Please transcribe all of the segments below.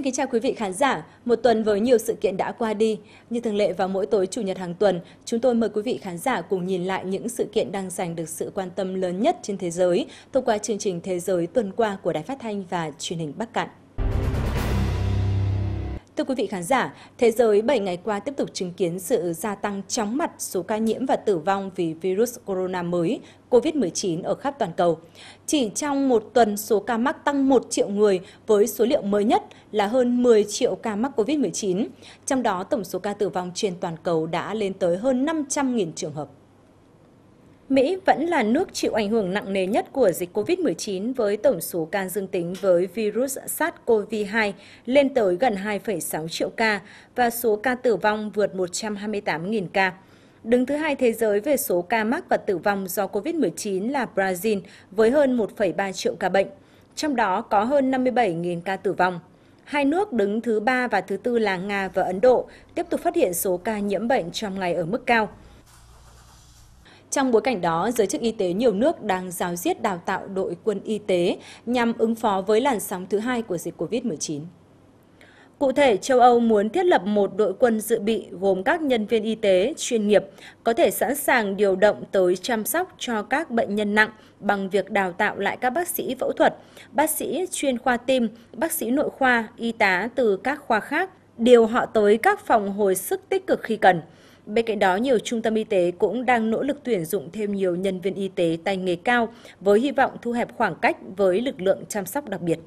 Xin kính chào quý vị khán giả. Một tuần với nhiều sự kiện đã qua đi, như thường lệ vào mỗi tối chủ nhật hàng tuần, chúng tôi mời quý vị khán giả cùng nhìn lại những sự kiện đang giành được sự quan tâm lớn nhất trên thế giới thông qua chương trình Thế giới tuần qua của Đài Phát thanh và Truyền hình Bắc Cạn. Thưa quý vị khán giả, thế giới 7 ngày qua tiếp tục chứng kiến sự gia tăng chóng mặt số ca nhiễm và tử vong vì virus corona mới COVID-19 ở khắp toàn cầu. Chỉ trong một tuần, số ca mắc tăng 1 triệu người với số liệu mới nhất là hơn 10 triệu ca mắc COVID-19. Trong đó, tổng số ca tử vong trên toàn cầu đã lên tới hơn 500.000 trường hợp. Mỹ vẫn là nước chịu ảnh hưởng nặng nề nhất của dịch COVID-19 với tổng số ca dương tính với virus SARS-CoV-2 lên tới gần 2,6 triệu ca và số ca tử vong vượt 128.000 ca. Đứng thứ hai thế giới về số ca mắc và tử vong do COVID-19 là Brazil với hơn 1,3 triệu ca bệnh, trong đó có hơn 57.000 ca tử vong. Hai nước đứng thứ ba và thứ tư là Nga và Ấn Độ tiếp tục phát hiện số ca nhiễm bệnh trong ngày ở mức cao. Trong bối cảnh đó, giới chức y tế nhiều nước đang giáo diết đào tạo đội quân y tế nhằm ứng phó với làn sóng thứ hai của dịch COVID-19. Cụ thể, châu Âu muốn thiết lập một đội quân dự bị gồm các nhân viên y tế chuyên nghiệp có thể sẵn sàng điều động tới chăm sóc cho các bệnh nhân nặng bằng việc đào tạo lại các bác sĩ phẫu thuật, bác sĩ chuyên khoa tim, bác sĩ nội khoa, y tá từ các khoa khác, điều họ tới các phòng hồi sức tích cực khi cần – Bên cạnh đó, nhiều trung tâm y tế cũng đang nỗ lực tuyển dụng thêm nhiều nhân viên y tế tay nghề cao với hy vọng thu hẹp khoảng cách với lực lượng chăm sóc đặc biệt.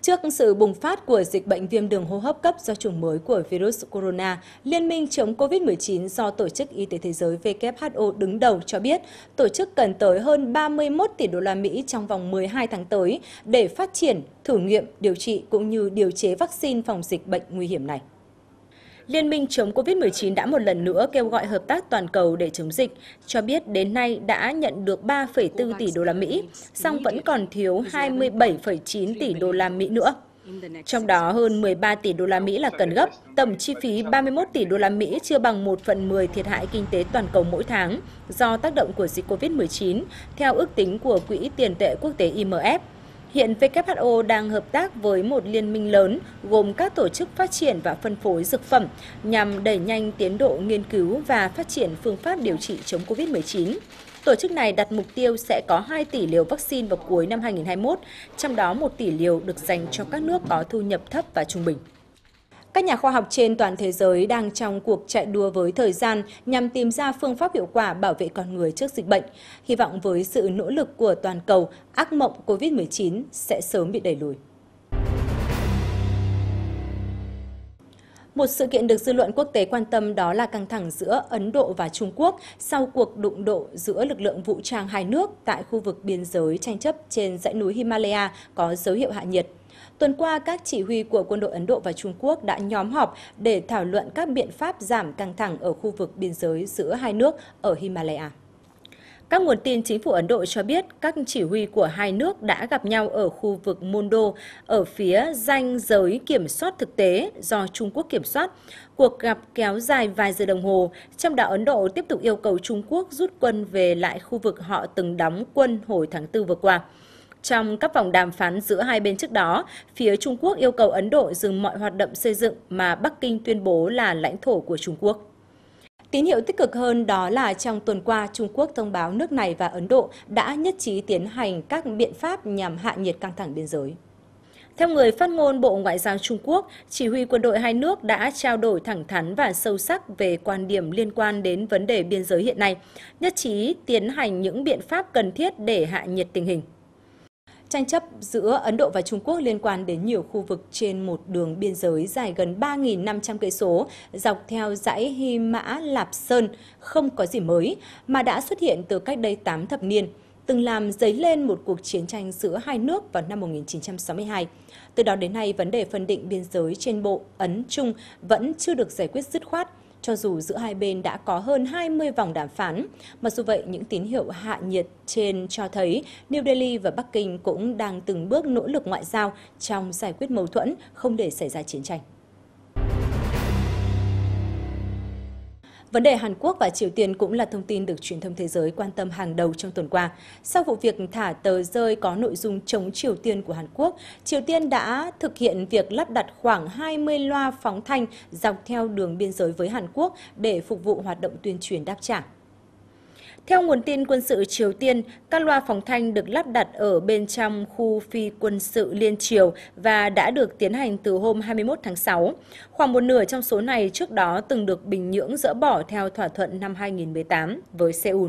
Trước sự bùng phát của dịch bệnh viêm đường hô hấp cấp do chủng mới của virus corona, Liên minh chống COVID-19 do Tổ chức Y tế Thế giới WHO đứng đầu cho biết, tổ chức cần tới hơn 31 tỷ đô la Mỹ trong vòng 12 tháng tới để phát triển, thử nghiệm, điều trị cũng như điều chế vaccine phòng dịch bệnh nguy hiểm này. Liên minh chống COVID-19 đã một lần nữa kêu gọi hợp tác toàn cầu để chống dịch, cho biết đến nay đã nhận được 3,4 tỷ đô la Mỹ, song vẫn còn thiếu 27,9 tỷ đô la Mỹ nữa. Trong đó hơn 13 tỷ đô la Mỹ là cần gấp, tổng chi phí 31 tỷ đô la Mỹ chưa bằng 1 phần 10 thiệt hại kinh tế toàn cầu mỗi tháng do tác động của dịch COVID-19 theo ước tính của Quỹ tiền tệ quốc tế IMF. Hiện WHO đang hợp tác với một liên minh lớn gồm các tổ chức phát triển và phân phối dược phẩm nhằm đẩy nhanh tiến độ nghiên cứu và phát triển phương pháp điều trị chống COVID-19. Tổ chức này đặt mục tiêu sẽ có 2 tỷ liều vaccine vào cuối năm 2021, trong đó 1 tỷ liều được dành cho các nước có thu nhập thấp và trung bình. Các nhà khoa học trên toàn thế giới đang trong cuộc chạy đua với thời gian nhằm tìm ra phương pháp hiệu quả bảo vệ con người trước dịch bệnh. Hy vọng với sự nỗ lực của toàn cầu, ác mộng COVID-19 sẽ sớm bị đẩy lùi. Một sự kiện được dư luận quốc tế quan tâm đó là căng thẳng giữa Ấn Độ và Trung Quốc sau cuộc đụng độ giữa lực lượng vũ trang hai nước tại khu vực biên giới tranh chấp trên dãy núi Himalaya có dấu hiệu hạ nhiệt. Tuần qua, các chỉ huy của quân đội Ấn Độ và Trung Quốc đã nhóm họp để thảo luận các biện pháp giảm căng thẳng ở khu vực biên giới giữa hai nước ở Himalaya. Các nguồn tin chính phủ Ấn Độ cho biết các chỉ huy của hai nước đã gặp nhau ở khu vực Mondo ở phía danh giới kiểm soát thực tế do Trung Quốc kiểm soát. Cuộc gặp kéo dài vài giờ đồng hồ, trong đó Ấn Độ tiếp tục yêu cầu Trung Quốc rút quân về lại khu vực họ từng đóng quân hồi tháng 4 vừa qua. Trong các vòng đàm phán giữa hai bên trước đó, phía Trung Quốc yêu cầu Ấn Độ dừng mọi hoạt động xây dựng mà Bắc Kinh tuyên bố là lãnh thổ của Trung Quốc. Tín hiệu tích cực hơn đó là trong tuần qua, Trung Quốc thông báo nước này và Ấn Độ đã nhất trí tiến hành các biện pháp nhằm hạ nhiệt căng thẳng biên giới. Theo người phát ngôn Bộ Ngoại giao Trung Quốc, chỉ huy quân đội hai nước đã trao đổi thẳng thắn và sâu sắc về quan điểm liên quan đến vấn đề biên giới hiện nay, nhất trí tiến hành những biện pháp cần thiết để hạ nhiệt tình hình. Tranh chấp giữa Ấn Độ và Trung Quốc liên quan đến nhiều khu vực trên một đường biên giới dài gần 3.500 cây số dọc theo dãy Hy Mã Lạp Sơn không có gì mới mà đã xuất hiện từ cách đây 8 thập niên từng làm dấy lên một cuộc chiến tranh giữa hai nước vào năm 1962. Từ đó đến nay, vấn đề phân định biên giới trên bộ Ấn Trung vẫn chưa được giải quyết dứt khoát, cho dù giữa hai bên đã có hơn 20 vòng đàm phán. Mặc dù vậy, những tín hiệu hạ nhiệt trên cho thấy New Delhi và Bắc Kinh cũng đang từng bước nỗ lực ngoại giao trong giải quyết mâu thuẫn, không để xảy ra chiến tranh. Vấn đề Hàn Quốc và Triều Tiên cũng là thông tin được truyền thông thế giới quan tâm hàng đầu trong tuần qua. Sau vụ việc thả tờ rơi có nội dung chống Triều Tiên của Hàn Quốc, Triều Tiên đã thực hiện việc lắp đặt khoảng 20 loa phóng thanh dọc theo đường biên giới với Hàn Quốc để phục vụ hoạt động tuyên truyền đáp trả. Theo nguồn tin quân sự Triều Tiên, các loa phóng thanh được lắp đặt ở bên trong khu phi quân sự Liên Triều và đã được tiến hành từ hôm 21 tháng 6. Khoảng một nửa trong số này trước đó từng được Bình Nhưỡng dỡ bỏ theo thỏa thuận năm 2018 với Seoul.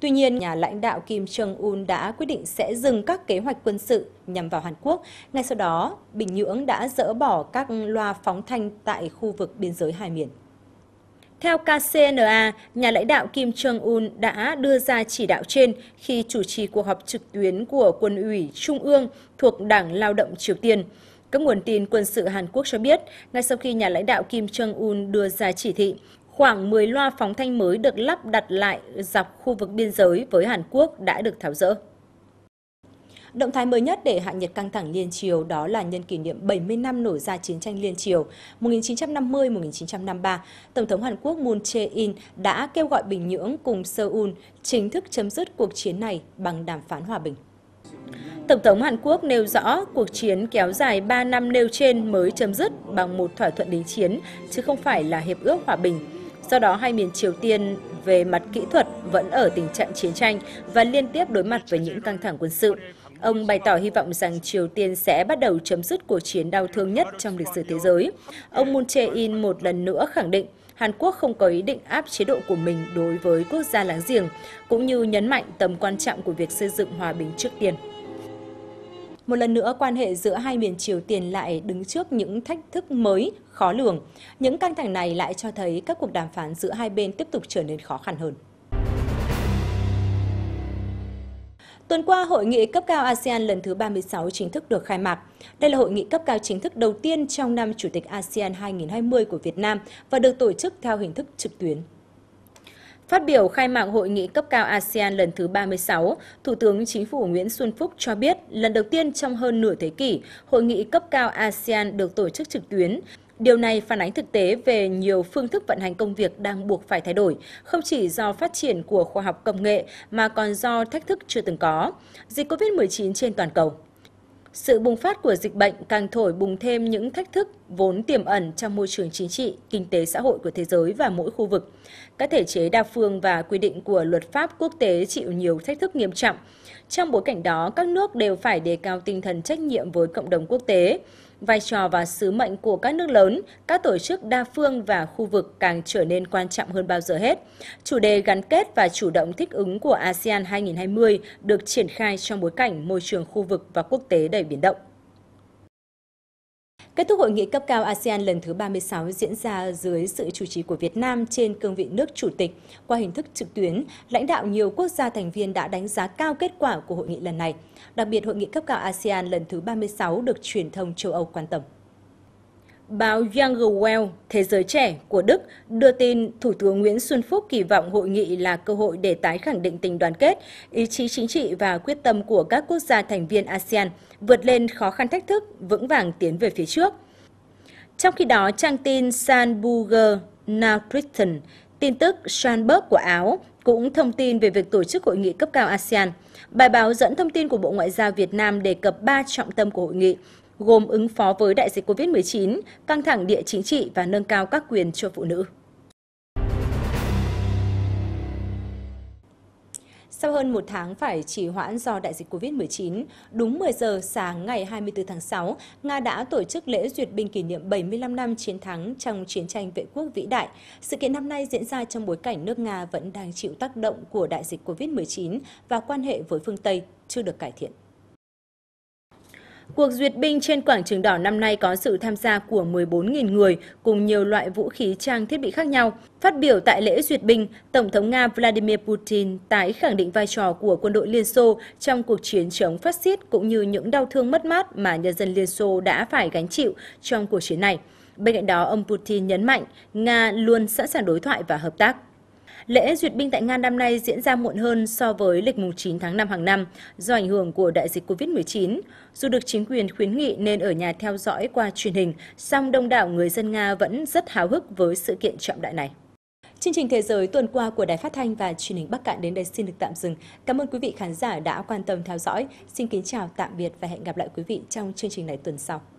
Tuy nhiên, nhà lãnh đạo Kim Jong-un đã quyết định sẽ dừng các kế hoạch quân sự nhằm vào Hàn Quốc. Ngay sau đó, Bình Nhưỡng đã dỡ bỏ các loa phóng thanh tại khu vực biên giới hai miền. Theo KCNA, nhà lãnh đạo Kim Jong-un đã đưa ra chỉ đạo trên khi chủ trì cuộc họp trực tuyến của quân ủy Trung ương thuộc Đảng Lao động Triều Tiên. Các nguồn tin quân sự Hàn Quốc cho biết, ngay sau khi nhà lãnh đạo Kim Jong-un đưa ra chỉ thị, khoảng 10 loa phóng thanh mới được lắp đặt lại dọc khu vực biên giới với Hàn Quốc đã được tháo dỡ. Động thái mới nhất để hạ nhiệt căng thẳng liên triều đó là nhân kỷ niệm 70 năm nổ ra chiến tranh liên triều 1950-1953, Tổng thống Hàn Quốc Moon Jae-in đã kêu gọi Bình Nhưỡng cùng Seoul chính thức chấm dứt cuộc chiến này bằng đàm phán hòa bình. Tổng thống Hàn Quốc nêu rõ cuộc chiến kéo dài 3 năm nêu trên mới chấm dứt bằng một thỏa thuận đình chiến, chứ không phải là hiệp ước hòa bình. Do đó, hai miền Triều Tiên về mặt kỹ thuật vẫn ở tình trạng chiến tranh và liên tiếp đối mặt với những căng thẳng quân sự. Ông bày tỏ hy vọng rằng Triều Tiên sẽ bắt đầu chấm dứt cuộc chiến đau thương nhất trong lịch sử thế giới. Ông Moon Jae-in một lần nữa khẳng định Hàn Quốc không có ý định áp chế độ của mình đối với quốc gia láng giềng, cũng như nhấn mạnh tầm quan trọng của việc xây dựng hòa bình trước tiên. Một lần nữa, quan hệ giữa hai miền Triều Tiên lại đứng trước những thách thức mới, khó lường. Những căng thẳng này lại cho thấy các cuộc đàm phán giữa hai bên tiếp tục trở nên khó khăn hơn. Tuần qua, hội nghị cấp cao ASEAN lần thứ 36 chính thức được khai mạc. Đây là hội nghị cấp cao chính thức đầu tiên trong năm Chủ tịch ASEAN 2020 của Việt Nam và được tổ chức theo hình thức trực tuyến. Phát biểu khai mạc hội nghị cấp cao ASEAN lần thứ 36, Thủ tướng Chính phủ Nguyễn Xuân Phúc cho biết lần đầu tiên trong hơn nửa thế kỷ, hội nghị cấp cao ASEAN được tổ chức trực tuyến. Điều này phản ánh thực tế về nhiều phương thức vận hành công việc đang buộc phải thay đổi, không chỉ do phát triển của khoa học công nghệ mà còn do thách thức chưa từng có, dịch COVID-19 trên toàn cầu. Sự bùng phát của dịch bệnh càng thổi bùng thêm những thách thức vốn tiềm ẩn trong môi trường chính trị, kinh tế xã hội của thế giới và mỗi khu vực. Các thể chế đa phương và quy định của luật pháp quốc tế chịu nhiều thách thức nghiêm trọng. Trong bối cảnh đó, các nước đều phải đề cao tinh thần trách nhiệm với cộng đồng quốc tế, vai trò và sứ mệnh của các nước lớn, các tổ chức đa phương và khu vực càng trở nên quan trọng hơn bao giờ hết. Chủ đề gắn kết và chủ động thích ứng của ASEAN 2020 được triển khai trong bối cảnh môi trường khu vực và quốc tế đầy biến động. Kết thúc hội nghị cấp cao ASEAN lần thứ 36 diễn ra dưới sự chủ trì của Việt Nam trên cương vị nước chủ tịch qua hình thức trực tuyến, lãnh đạo nhiều quốc gia thành viên đã đánh giá cao kết quả của hội nghị lần này. Đặc biệt, hội nghị cấp cao ASEAN lần thứ 36 được truyền thông châu Âu quan tâm. Báo Young World, Thế giới trẻ của Đức đưa tin Thủ tướng Nguyễn Xuân Phúc kỳ vọng hội nghị là cơ hội để tái khẳng định tình đoàn kết, ý chí chính trị và quyết tâm của các quốc gia thành viên ASEAN vượt lên khó khăn thách thức, vững vàng tiến về phía trước. Trong khi đó, trang tin Sanburger Britain, tin tức Schoenberg của Áo cũng thông tin về việc tổ chức hội nghị cấp cao ASEAN. Bài báo dẫn thông tin của Bộ Ngoại giao Việt Nam đề cập ba trọng tâm của hội nghị, gồm ứng phó với đại dịch COVID-19, căng thẳng địa chính trị và nâng cao các quyền cho phụ nữ. Sau hơn một tháng phải trì hoãn do đại dịch COVID-19, đúng 10 giờ sáng ngày 24 tháng 6, Nga đã tổ chức lễ duyệt binh kỷ niệm 75 năm chiến thắng trong chiến tranh vệ quốc vĩ đại. Sự kiện năm nay diễn ra trong bối cảnh nước Nga vẫn đang chịu tác động của đại dịch COVID-19 và quan hệ với phương Tây chưa được cải thiện. Cuộc duyệt binh trên quảng trường đỏ năm nay có sự tham gia của 14.000 người cùng nhiều loại vũ khí trang thiết bị khác nhau. Phát biểu tại lễ duyệt binh, Tổng thống Nga Vladimir Putin tái khẳng định vai trò của quân đội Liên Xô trong cuộc chiến chống phát xít cũng như những đau thương mất mát mà nhân dân Liên Xô đã phải gánh chịu trong cuộc chiến này. Bên cạnh đó, ông Putin nhấn mạnh Nga luôn sẵn sàng đối thoại và hợp tác. Lễ duyệt binh tại Nga năm nay diễn ra muộn hơn so với lịch mùng 9 tháng 5 hàng năm do ảnh hưởng của đại dịch COVID-19. Dù được chính quyền khuyến nghị nên ở nhà theo dõi qua truyền hình, song đông đảo người dân Nga vẫn rất háo hức với sự kiện trọng đại này. Chương trình Thế giới tuần qua của Đài Phát Thanh và Truyền hình Bắc Cạn đến đây xin được tạm dừng. Cảm ơn quý vị khán giả đã quan tâm theo dõi. Xin kính chào, tạm biệt và hẹn gặp lại quý vị trong chương trình này tuần sau.